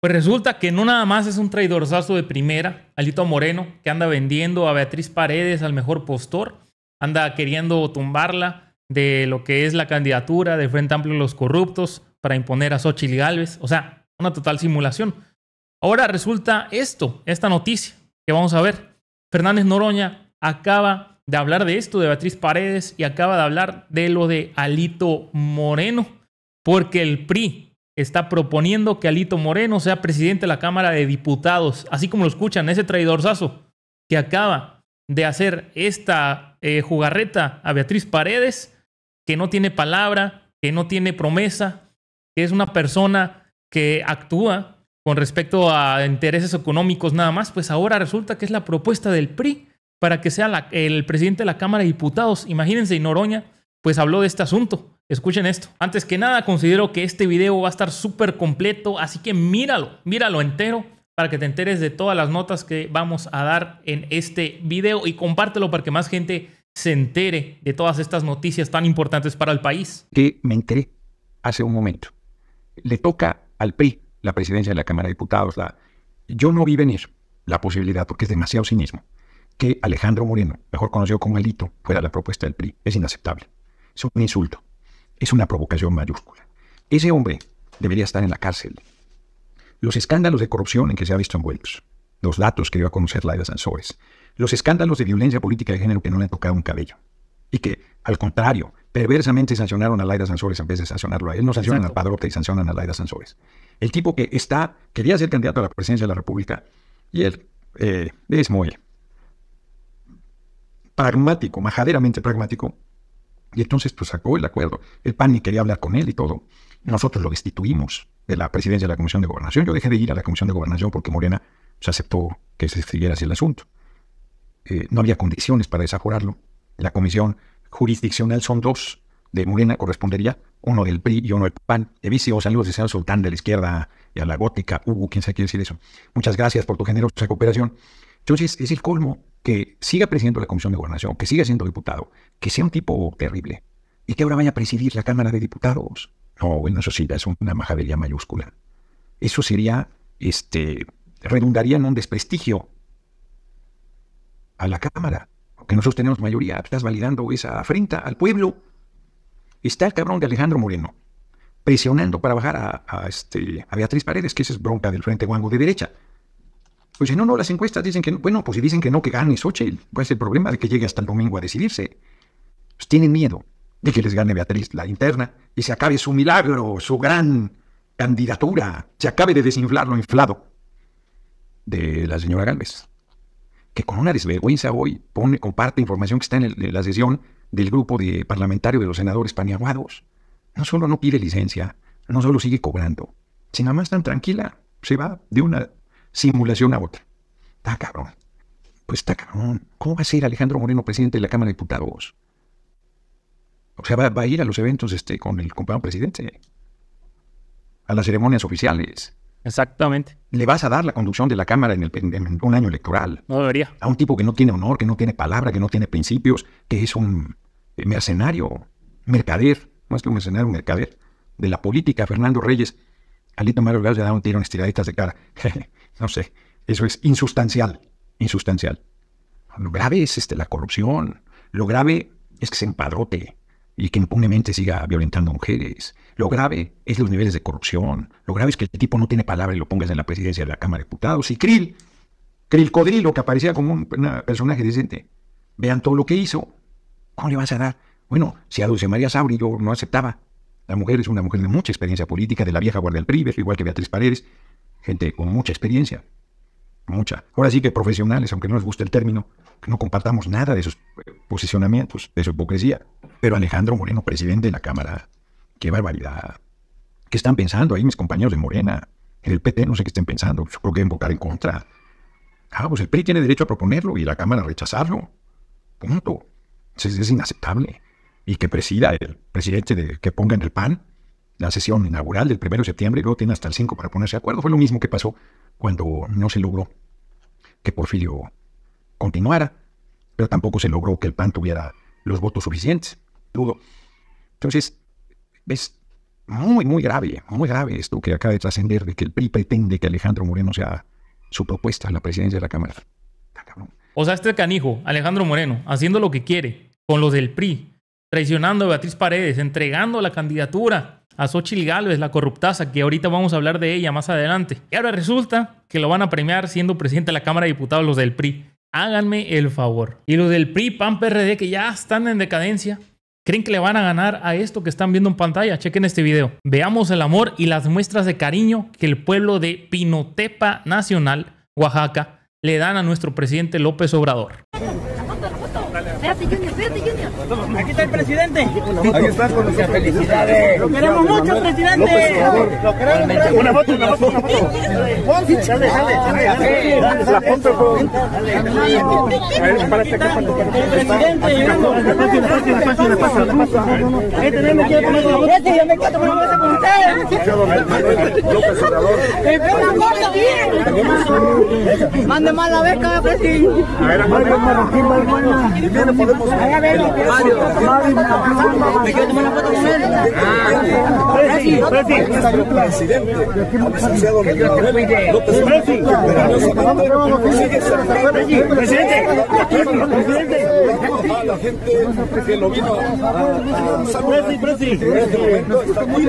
Pues resulta que no nada más es un traidorazo de primera, Alito Moreno, que anda vendiendo a Beatriz Paredes al mejor postor, anda queriendo tumbarla de lo que es la candidatura de Frente Amplio de los Corruptos para imponer a Xochitl Galvez. O sea, una total simulación. Ahora resulta esto, esta noticia que vamos a ver. Fernández Noroña acaba de hablar de esto, de Beatriz Paredes, y acaba de hablar de lo de Alito Moreno, porque el PRI, está proponiendo que Alito Moreno sea presidente de la Cámara de Diputados, así como lo escuchan, ese traidorzazo que acaba de hacer esta eh, jugarreta a Beatriz Paredes, que no tiene palabra, que no tiene promesa, que es una persona que actúa con respecto a intereses económicos nada más, pues ahora resulta que es la propuesta del PRI para que sea el presidente de la Cámara de Diputados. Imagínense, y Noroña pues habló de este asunto. Escuchen esto. Antes que nada, considero que este video va a estar súper completo, así que míralo, míralo entero para que te enteres de todas las notas que vamos a dar en este video y compártelo para que más gente se entere de todas estas noticias tan importantes para el país. Que me enteré hace un momento. Le toca al PRI la presidencia de la Cámara de Diputados. La... Yo no vi venir la posibilidad, porque es demasiado cinismo, que Alejandro Moreno, mejor conocido como Elito fuera la propuesta del PRI. Es inaceptable es un insulto, es una provocación mayúscula. Ese hombre debería estar en la cárcel. Los escándalos de corrupción en que se ha visto envueltos, los datos que iba a conocer Laida Sansores, los escándalos de violencia política de género que no le han tocado un cabello, y que, al contrario, perversamente sancionaron a Laida Sansores en vez de sancionarlo a él. No sancionan al a Padrote y sancionan a Laida Sansores. El tipo que está, quería ser candidato a la presidencia de la República y él eh, es muy pragmático, majaderamente pragmático, y entonces pues sacó el acuerdo. El PAN ni quería hablar con él y todo. Nosotros lo destituimos de la presidencia de la Comisión de Gobernación. Yo dejé de ir a la Comisión de Gobernación porque Morena se pues, aceptó que se siguiera así el asunto. Eh, no había condiciones para desajorarlo. La comisión jurisdiccional son dos. De Morena correspondería uno del PRI y uno del PAN. De vicio, oh, saludos de el Sultán de la izquierda y a la gótica. Uh, quién sabe qué decir eso. Muchas gracias por tu generosa cooperación. Entonces, es el colmo que siga presidiendo la Comisión de Gobernación, que siga siendo diputado, que sea un tipo terrible y que ahora vaya a presidir la Cámara de Diputados. No, bueno, eso sí, es una majadería mayúscula. Eso sería, este, redundaría en un desprestigio a la Cámara, porque nosotros tenemos mayoría. Estás validando esa afrenta al pueblo. Está el cabrón de Alejandro Moreno, presionando para bajar a, este, a Beatriz Paredes, que esa es bronca del Frente Guango de derecha. Pues no, no, las encuestas dicen que no. Bueno, pues si dicen que no, que gane Xochitl. Pues el problema de que llegue hasta el domingo a decidirse. Pues tienen miedo de que les gane Beatriz la interna y se acabe su milagro, su gran candidatura, se acabe de desinflar lo inflado de la señora Gálvez. que con una desvergüenza hoy pone, comparte información que está en, la sesión del grupo de parlamentario de los senadores paniaguados. No solo no pide licencia, no solo sigue cobrando, sino más tan tranquila, se va de una simulación a otra. Está cabrón. Pues está cabrón. ¿Cómo va a ser Alejandro Moreno presidente de la Cámara de Diputados? O sea, va, a ir a los eventos este, con el compañero presidente, a las ceremonias oficiales. Exactamente. Le vas a dar la conducción de la Cámara en, el, un año electoral. No debería. A un tipo que no tiene honor, que no tiene palabra, que no tiene principios, que es un mercenario, mercader, más que un mercenario, mercader de la política. Fernando Reyes, Alito Mario Vargas le da un tiro en estiraditas de cara. no sé, eso es insustancial, insustancial. Lo grave es este, la corrupción, lo grave es que se empadrote y que impunemente siga violentando a mujeres. Lo grave es los niveles de corrupción. Lo grave es que el tipo no tiene palabra y lo pongas en la presidencia de la Cámara de Diputados. Y Krill, Krill Codrilo, que aparecía como un personaje decente. Vean todo lo que hizo. ¿Cómo le vas a dar? Bueno, si a Dulce María Sauri yo no aceptaba. La mujer es una mujer de mucha experiencia política, de la vieja guardia del PRI, igual que Beatriz Paredes gente con mucha experiencia, mucha. Ahora sí que profesionales, aunque no les guste el término, no compartamos nada de sus eh, posicionamientos, de su hipocresía. Pero Alejandro Moreno, presidente de la Cámara, qué barbaridad. ¿Qué están pensando ahí mis compañeros de Morena? En el PT no sé qué estén pensando, yo creo que invocar en contra. Ah, pues el PRI tiene derecho a proponerlo y la Cámara a rechazarlo. Punto. Es, es inaceptable. Y que presida el presidente de, que ponga en el PAN, la sesión inaugural del 1 de septiembre y luego tiene hasta el 5 para ponerse de acuerdo. Fue lo mismo que pasó cuando no se logró que Porfirio continuara, pero tampoco se logró que el PAN tuviera los votos suficientes. Dudo. Entonces, es muy, muy grave, muy grave esto que acaba de trascender de que el PRI pretende que Alejandro Moreno sea su propuesta a la presidencia de la Cámara. Ah, o sea, este canijo, Alejandro Moreno, haciendo lo que quiere con los del PRI, traicionando a Beatriz Paredes, entregando la candidatura a Xochitl Gálvez, la corruptaza, que ahorita vamos a hablar de ella más adelante. Y ahora resulta que lo van a premiar siendo presidente de la Cámara de Diputados los del PRI. Háganme el favor. Y los del PRI, PAN, PRD, que ya están en decadencia, ¿Creen que le van a ganar a esto que están viendo en pantalla? Chequen este video. Veamos el amor y las muestras de cariño que el pueblo de Pinotepa Nacional, Oaxaca, le dan a nuestro presidente López Obrador. Aquí está el presidente. Aquí está con felicidades. Lo queremos mucho, presidente. Lo Una foto, una presidente Ahí tenemos que la Mande más la beca, presidente. A ver, presidente, presidente gente que lo vino a, a, a saludar en este momento está aquí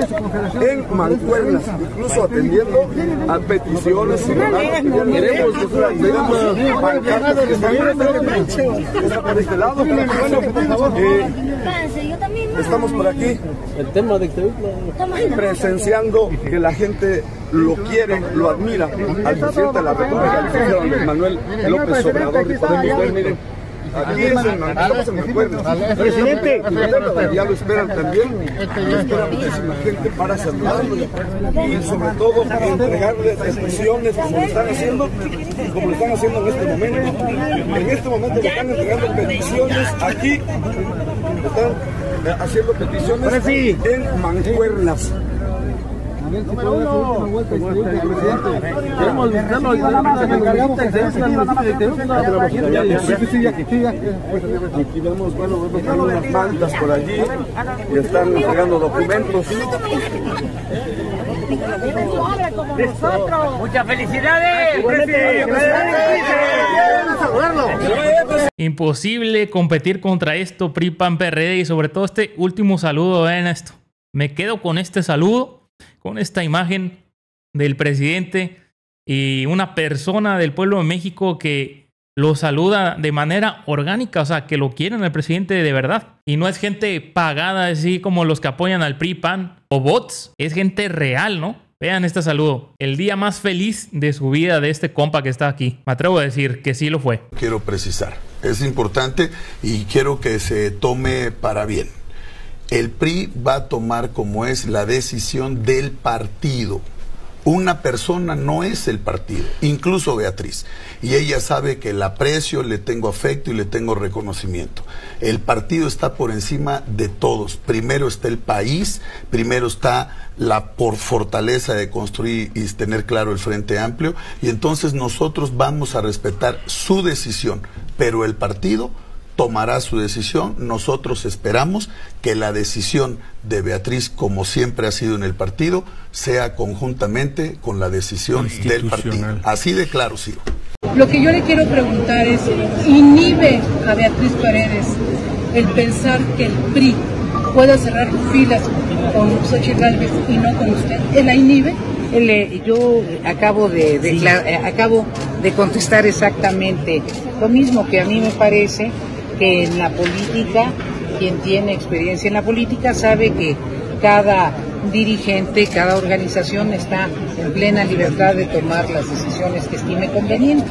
en Mancuernas, incluso atendiendo a peticiones ciudadanas. Queremos tenemos pancartas que están por este lado, Estamos por aquí este presenciando que la gente lo quiere, lo admira al presidente de la República, Manuel López Obrador, y podemos ver, miren, aquí en Presidente, ya lo esperan este, también, espera muchísima gente para saludarlo y sobre todo para entregarle expresiones como lo están haciendo, como lo están haciendo en este momento. En este momento le están entregando peticiones aquí, están eh, haciendo peticiones en mancuernas. Número uno, última vuelta este presidente. Aquí vemos, pues, bueno, vemos unas mantas por allí y están entregando documentos. Muchas felicidades. Imposible competir contra esto, PRI, PAN, y sobre todo este último saludo, en esto. Me quedo con este saludo con esta imagen del presidente y una persona del pueblo de México que lo saluda de manera orgánica, o sea, que lo quieren al presidente de verdad. Y no es gente pagada, así como los que apoyan al PRI-PAN o bots, es gente real, ¿no? Vean este saludo, el día más feliz de su vida de este compa que está aquí. Me atrevo a decir que sí lo fue. Quiero precisar, es importante y quiero que se tome para bien el PRI va a tomar como es la decisión del partido. Una persona no es el partido, incluso Beatriz. Y ella sabe que la aprecio, le tengo afecto y le tengo reconocimiento. El partido está por encima de todos. Primero está el país, primero está la por fortaleza de construir y tener claro el Frente Amplio. Y entonces nosotros vamos a respetar su decisión, pero el partido tomará su decisión. Nosotros esperamos que la decisión de Beatriz, como siempre ha sido en el partido, sea conjuntamente con la decisión del partido. Así de claro, sí. Lo que yo le quiero preguntar es, ¿inhibe a Beatriz Paredes el pensar que el PRI pueda cerrar filas con Xochitl Gálvez y no con usted? ¿La inhibe? Eh, yo acabo de, eh, acabo de contestar exactamente lo mismo que a mí me parece que en la política, quien tiene experiencia en la política sabe que cada dirigente, cada organización está en plena libertad de tomar las decisiones que estime conveniente.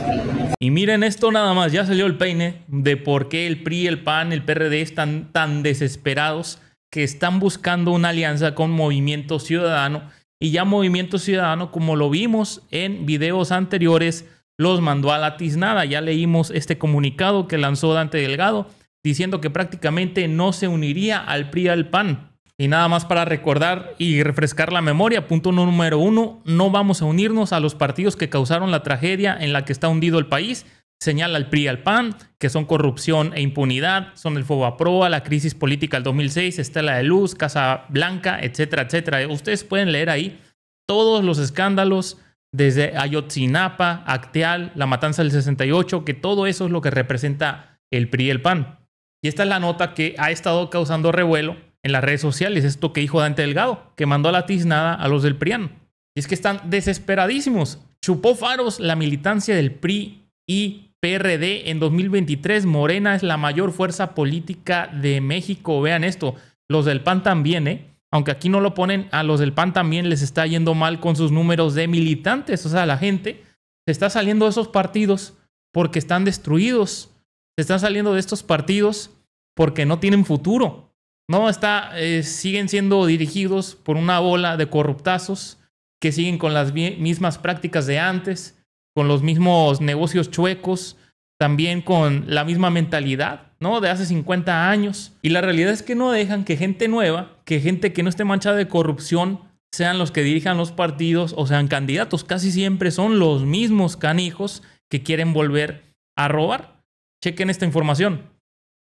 Y miren esto nada más, ya salió el peine de por qué el PRI, el PAN, el PRD están tan desesperados que están buscando una alianza con Movimiento Ciudadano y ya Movimiento Ciudadano, como lo vimos en videos anteriores, los mandó a la tiznada. Ya leímos este comunicado que lanzó Dante Delgado diciendo que prácticamente no se uniría al PRI al PAN. Y nada más para recordar y refrescar la memoria, punto número uno, no vamos a unirnos a los partidos que causaron la tragedia en la que está hundido el país. Señala el PRI al PAN, que son corrupción e impunidad, son el fuego a proa, la crisis política del 2006, Estela de Luz, Casa Blanca, etcétera, etcétera. Ustedes pueden leer ahí todos los escándalos, desde Ayotzinapa, Acteal, la matanza del 68, que todo eso es lo que representa el PRI y el PAN. Y esta es la nota que ha estado causando revuelo en las redes sociales, esto que dijo Dante Delgado, que mandó a la tiznada a los del PRIAN. Y es que están desesperadísimos. Chupó faros la militancia del PRI y PRD en 2023. Morena es la mayor fuerza política de México. Vean esto. Los del PAN también, ¿eh? aunque aquí no lo ponen, a los del PAN también les está yendo mal con sus números de militantes. O sea, la gente se está saliendo de esos partidos porque están destruidos. Se están saliendo de estos partidos porque no tienen futuro. No está, eh, siguen siendo dirigidos por una bola de corruptazos que siguen con las mismas prácticas de antes, con los mismos negocios chuecos, también con la misma mentalidad, ¿no? De hace 50 años. Y la realidad es que no dejan que gente nueva, que gente que no esté manchada de corrupción, sean los que dirijan los partidos o sean candidatos. Casi siempre son los mismos canijos que quieren volver a robar. Chequen esta información.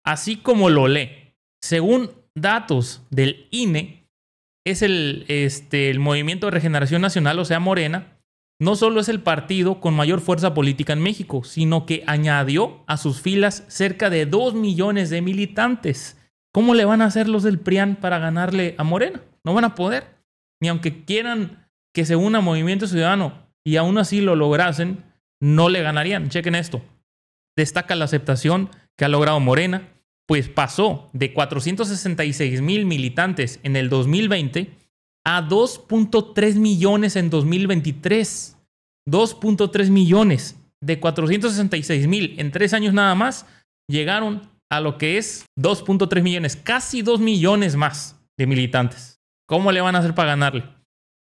Así como lo lee, según datos del INE, es el, este, el Movimiento de Regeneración Nacional, o sea, Morena, no solo es el partido con mayor fuerza política en México, sino que añadió a sus filas cerca de 2 millones de militantes. ¿Cómo le van a hacer los del PRIAN para ganarle a Morena? No van a poder. Ni aunque quieran que se una Movimiento Ciudadano y aún así lo lograsen, no le ganarían. Chequen esto. Destaca la aceptación que ha logrado Morena, pues pasó de 466 mil militantes en el 2020 a 2.3 millones en 2023. 2.3 millones de 466 mil en tres años nada más llegaron a lo que es 2.3 millones, casi 2 millones más de militantes. ¿Cómo le van a hacer para ganarle?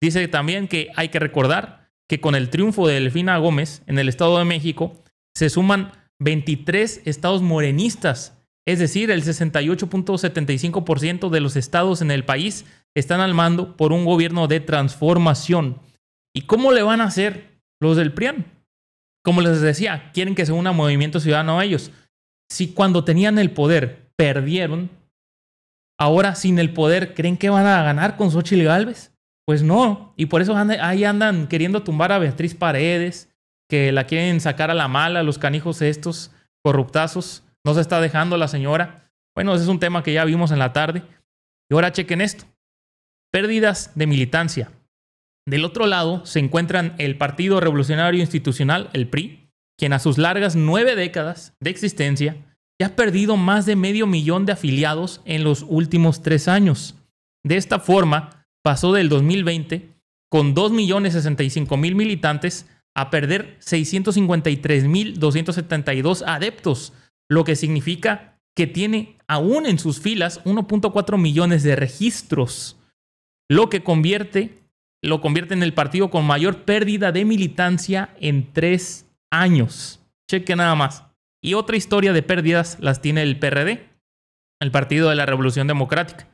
Dice también que hay que recordar que con el triunfo de Delfina Gómez en el Estado de México se suman 23 estados morenistas, es decir, el 68.75% de los estados en el país están al mando por un gobierno de transformación. ¿Y cómo le van a hacer los del PRIAN? Como les decía, quieren que se una Movimiento Ciudadano a ellos. Si cuando tenían el poder perdieron, ahora sin el poder, ¿creen que van a ganar con Xochitl Galvez? Pues no. Y por eso ahí andan queriendo tumbar a Beatriz Paredes, que la quieren sacar a la mala, los canijos estos, corruptazos. No se está dejando la señora. Bueno, ese es un tema que ya vimos en la tarde. Y ahora chequen esto pérdidas de militancia. Del otro lado se encuentran el Partido Revolucionario Institucional, el PRI, quien a sus largas nueve décadas de existencia ya ha perdido más de medio millón de afiliados en los últimos tres años. De esta forma, pasó del 2020 con 2.065.000 militantes a perder 653.272 adeptos, lo que significa que tiene aún en sus filas 1.4 millones de registros lo que convierte, lo convierte en el partido con mayor pérdida de militancia en tres años. Cheque nada más. Y otra historia de pérdidas las tiene el PRD, el Partido de la Revolución Democrática,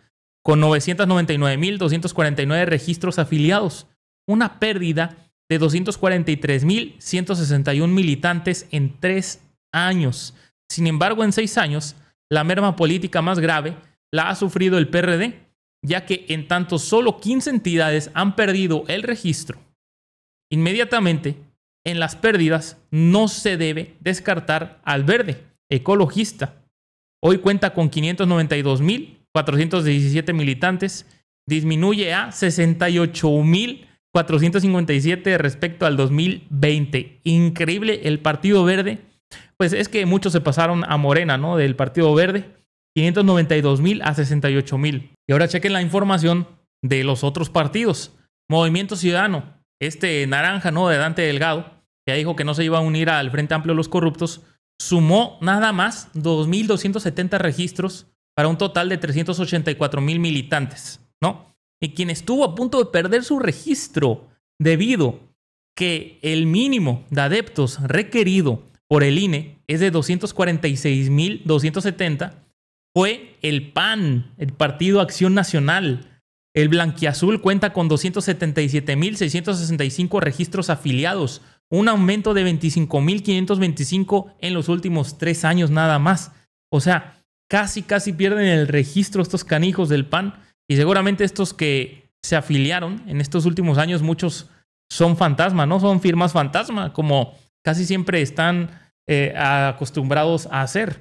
con 999.249 registros afiliados, una pérdida de 243.161 militantes en tres años. Sin embargo, en seis años, la merma política más grave la ha sufrido el PRD, ya que en tanto solo 15 entidades han perdido el registro, inmediatamente en las pérdidas no se debe descartar al verde, ecologista. Hoy cuenta con 592.417 militantes, disminuye a 68.457 respecto al 2020. Increíble el Partido Verde. Pues es que muchos se pasaron a Morena, ¿no? Del Partido Verde. mil a mil y ahora chequen la información de los otros partidos. Movimiento Ciudadano, este naranja, ¿no? De Dante Delgado, que dijo que no se iba a unir al Frente Amplio de los Corruptos, sumó nada más 2.270 registros para un total de 384.000 militantes, ¿no? Y quien estuvo a punto de perder su registro debido que el mínimo de adeptos requerido por el INE es de 246.270, fue el PAN, el Partido Acción Nacional. El Blanquiazul cuenta con 277.665 registros afiliados, un aumento de 25.525 en los últimos tres años nada más. O sea, casi, casi pierden el registro estos canijos del PAN y seguramente estos que se afiliaron en estos últimos años, muchos son fantasma, ¿no? Son firmas fantasma, como casi siempre están eh, acostumbrados a hacer.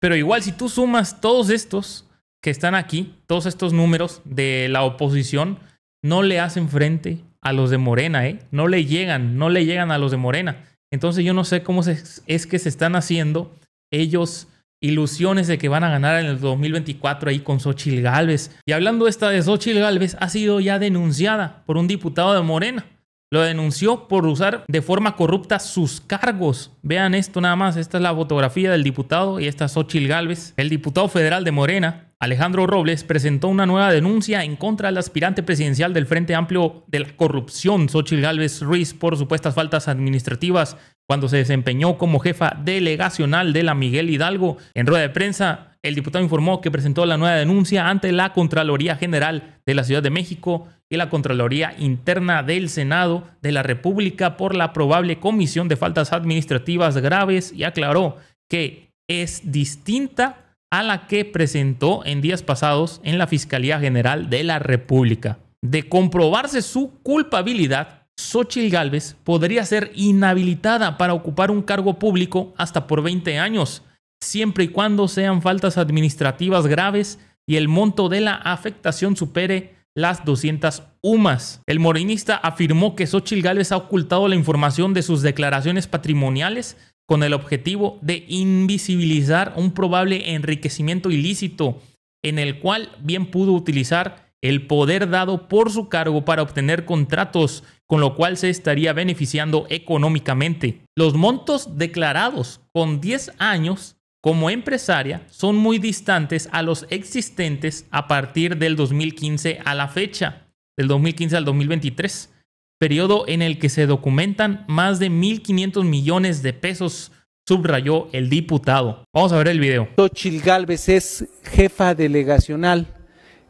Pero igual, si tú sumas todos estos que están aquí, todos estos números de la oposición, no le hacen frente a los de Morena, ¿eh? No le llegan, no le llegan a los de Morena. Entonces yo no sé cómo es que se están haciendo ellos ilusiones de que van a ganar en el 2024 ahí con Xochil Gálvez. Y hablando esta de Xochil Gálvez, ha sido ya denunciada por un diputado de Morena lo denunció por usar de forma corrupta sus cargos. Vean esto nada más. Esta es la fotografía del diputado y esta es Xochil Gálvez, el diputado federal de Morena, Alejandro Robles presentó una nueva denuncia en contra del aspirante presidencial del Frente Amplio de la Corrupción, Xochitl Gálvez Ruiz, por supuestas faltas administrativas cuando se desempeñó como jefa delegacional de la Miguel Hidalgo. En rueda de prensa, el diputado informó que presentó la nueva denuncia ante la Contraloría General de la Ciudad de México y la Contraloría Interna del Senado de la República por la probable comisión de faltas administrativas graves y aclaró que es distinta a la que presentó en días pasados en la Fiscalía General de la República. De comprobarse su culpabilidad, Xochitl Gálvez podría ser inhabilitada para ocupar un cargo público hasta por 20 años, siempre y cuando sean faltas administrativas graves y el monto de la afectación supere las 200 UMAS. El morenista afirmó que Xochitl Gálvez ha ocultado la información de sus declaraciones patrimoniales con el objetivo de invisibilizar un probable enriquecimiento ilícito en el cual bien pudo utilizar el poder dado por su cargo para obtener contratos, con lo cual se estaría beneficiando económicamente. Los montos declarados con 10 años como empresaria son muy distantes a los existentes a partir del 2015 a la fecha, del 2015 al 2023 periodo en el que se documentan más de 1.500 millones de pesos, subrayó el diputado. Vamos a ver el video. Tochil Galvez es jefa delegacional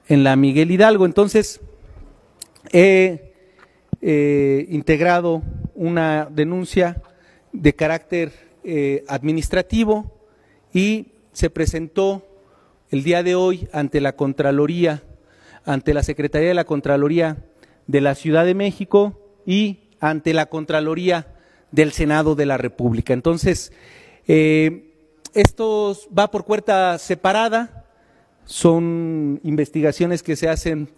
en la Miguel Hidalgo, entonces he eh, integrado una denuncia de carácter eh, administrativo y se presentó el día de hoy ante la Contraloría, ante la Secretaría de la Contraloría de la Ciudad de México y ante la Contraloría del Senado de la República. Entonces, eh, esto va por puerta separada, son investigaciones que se hacen,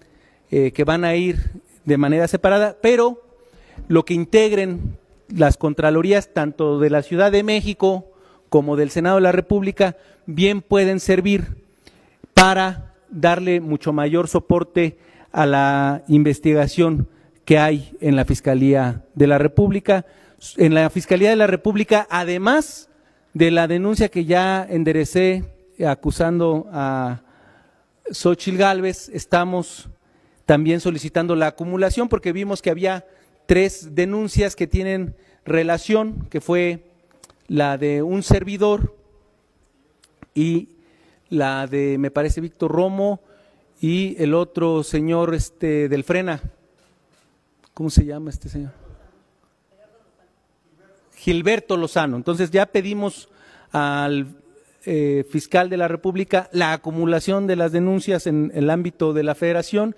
eh, que van a ir de manera separada, pero lo que integren las Contralorías tanto de la Ciudad de México como del Senado de la República bien pueden servir para darle mucho mayor soporte a la investigación que hay en la Fiscalía de la República. En la Fiscalía de la República, además de la denuncia que ya enderecé acusando a Xochil Gálvez, estamos también solicitando la acumulación porque vimos que había tres denuncias que tienen relación, que fue la de un servidor y la de, me parece, Víctor Romo y el otro señor este, del Frena. ¿Cómo se llama este señor? Gilberto Lozano. Entonces ya pedimos al eh, fiscal de la República la acumulación de las denuncias en el ámbito de la federación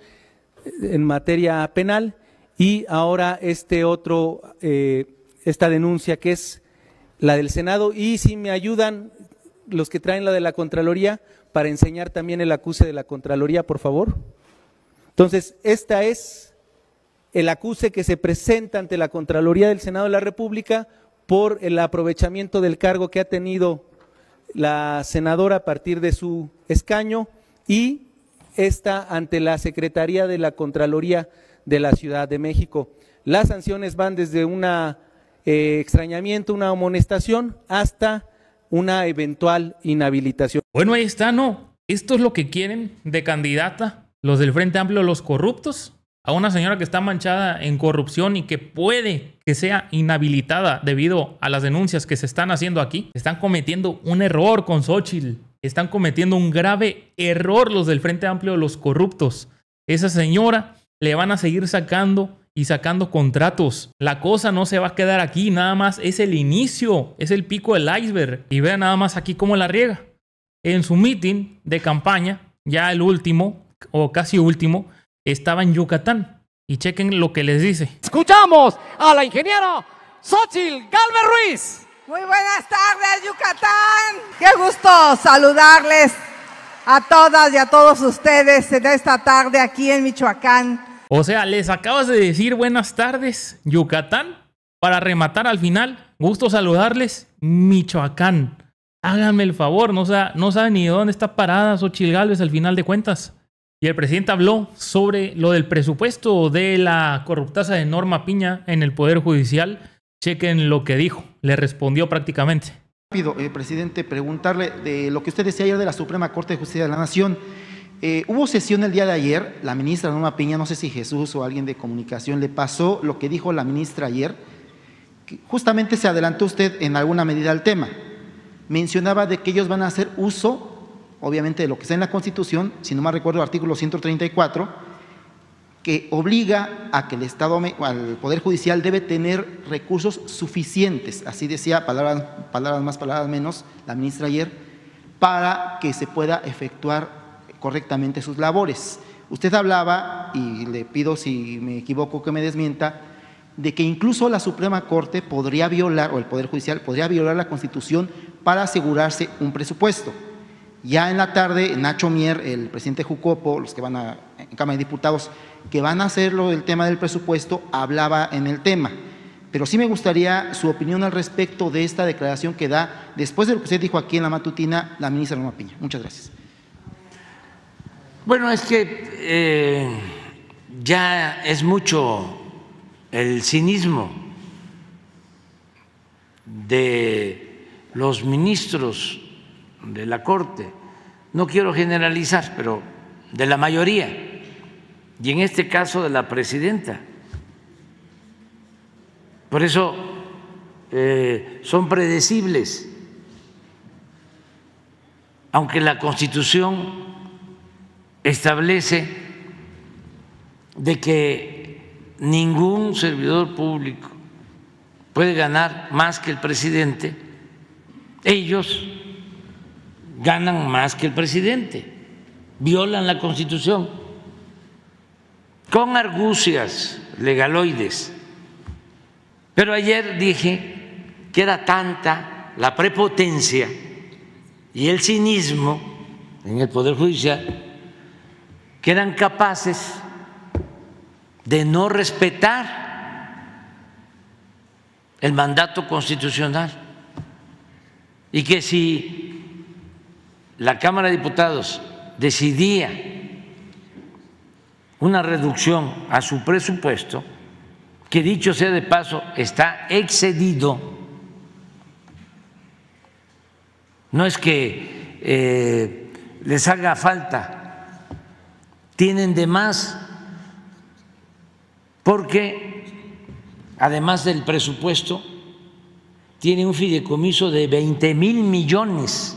eh, en materia penal y ahora este otro, eh, esta denuncia que es la del Senado y si me ayudan los que traen la de la Contraloría, para enseñar también el acuse de la Contraloría, por favor? Entonces, esta es el acuse que se presenta ante la Contraloría del Senado de la República por el aprovechamiento del cargo que ha tenido la senadora a partir de su escaño y esta ante la Secretaría de la Contraloría de la Ciudad de México. Las sanciones van desde un eh, extrañamiento, una amonestación, hasta una eventual inhabilitación. Bueno, ahí está, ¿no? Esto es lo que quieren de candidata los del Frente Amplio, los corruptos, a una señora que está manchada en corrupción y que puede que sea inhabilitada debido a las denuncias que se están haciendo aquí. Están cometiendo un error con Xochitl. Están cometiendo un grave error los del Frente Amplio, los corruptos. Esa señora le van a seguir sacando y sacando contratos. La cosa no se va a quedar aquí, nada más es el inicio, es el pico del iceberg. Y vean nada más aquí cómo la riega. En su meeting de campaña, ya el último, o casi último, estaba en Yucatán. Y chequen lo que les dice. Escuchamos a la ingeniera Xochitl Galvez Ruiz. Muy buenas tardes, Yucatán. Qué gusto saludarles a todas y a todos ustedes en esta tarde aquí en Michoacán o sea, les acabas de decir buenas tardes, Yucatán. Para rematar al final, gusto saludarles, Michoacán. Háganme el favor, no, sea no saben ni de dónde está parada Sochil Gálvez al final de cuentas. Y el presidente habló sobre lo del presupuesto de la corruptaza de Norma Piña en el Poder Judicial. Chequen lo que dijo, le respondió prácticamente. Rápido, eh, presidente, preguntarle de lo que usted decía ayer de la Suprema Corte de Justicia de la Nación. Eh, hubo sesión el día de ayer, la ministra Norma Piña, no sé si Jesús o alguien de comunicación le pasó lo que dijo la ministra ayer, justamente se adelantó usted en alguna medida al tema. Mencionaba de que ellos van a hacer uso, obviamente, de lo que está en la Constitución, si no mal recuerdo, artículo 134, que obliga a que el Estado, al Poder Judicial debe tener recursos suficientes, así decía, palabras más, palabras menos, la ministra ayer, para que se pueda efectuar correctamente sus labores. Usted hablaba, y le pido si me equivoco que me desmienta, de que incluso la Suprema Corte podría violar, o el Poder Judicial podría violar la Constitución para asegurarse un presupuesto. Ya en la tarde, Nacho Mier, el presidente Jucopo, los que van a, en Cámara de Diputados, que van a hacerlo el tema del presupuesto, hablaba en el tema. Pero sí me gustaría su opinión al respecto de esta declaración que da, después de lo que usted dijo aquí en la matutina, la ministra Roma Piña. Muchas gracias. Bueno, es que eh, ya es mucho el cinismo de los ministros de la Corte, no quiero generalizar, pero de la mayoría, y en este caso de la presidenta. Por eso eh, son predecibles, aunque la Constitución establece de que ningún servidor público puede ganar más que el presidente, ellos ganan más que el presidente, violan la constitución con argucias legaloides. Pero ayer dije que era tanta la prepotencia y el cinismo en el Poder Judicial que eran capaces de no respetar el mandato constitucional y que si la Cámara de Diputados decidía una reducción a su presupuesto, que dicho sea de paso, está excedido, no es que eh, les haga falta tienen de más, porque además del presupuesto, tienen un fideicomiso de 20 mil millones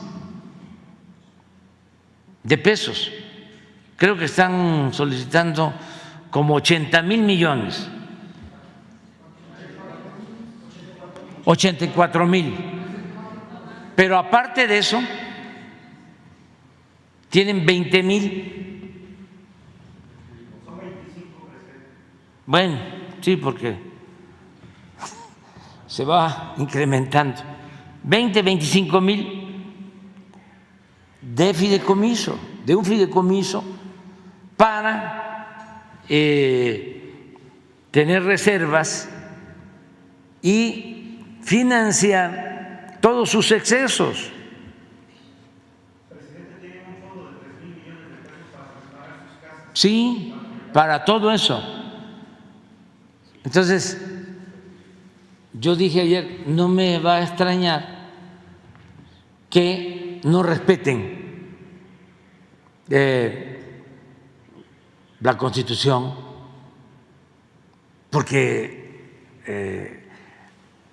de pesos. Creo que están solicitando como 80 mil millones. 84 mil. Pero aparte de eso, tienen 20 mil Bueno, sí, porque se va incrementando. 20, 25 mil de fideicomiso, de un fideicomiso para eh, tener reservas y financiar todos sus excesos. Presidente, tiene un fondo de de millones para sus casas. Sí, para todo eso. Entonces, yo dije ayer, no me va a extrañar que no respeten eh, la constitución, porque eh,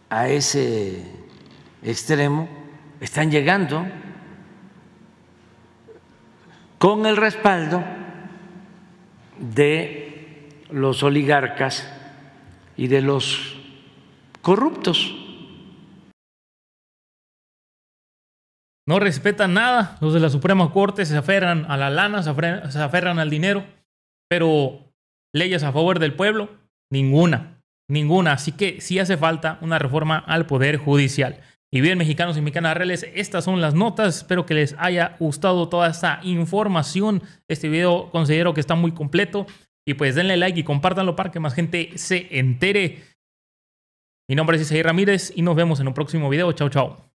a ese extremo están llegando con el respaldo de los oligarcas y de los corruptos. No respetan nada, los de la Suprema Corte se aferran a la lana, se aferran, al dinero, pero leyes a favor del pueblo, ninguna, ninguna. Así que sí hace falta una reforma al Poder Judicial. Y bien, mexicanos y mexicanas reales, estas son las notas. Espero que les haya gustado toda esta información. Este video considero que está muy completo. Y pues denle like y compártanlo para que más gente se entere. Mi nombre es Isaí Ramírez y nos vemos en un próximo video. Chao, chao.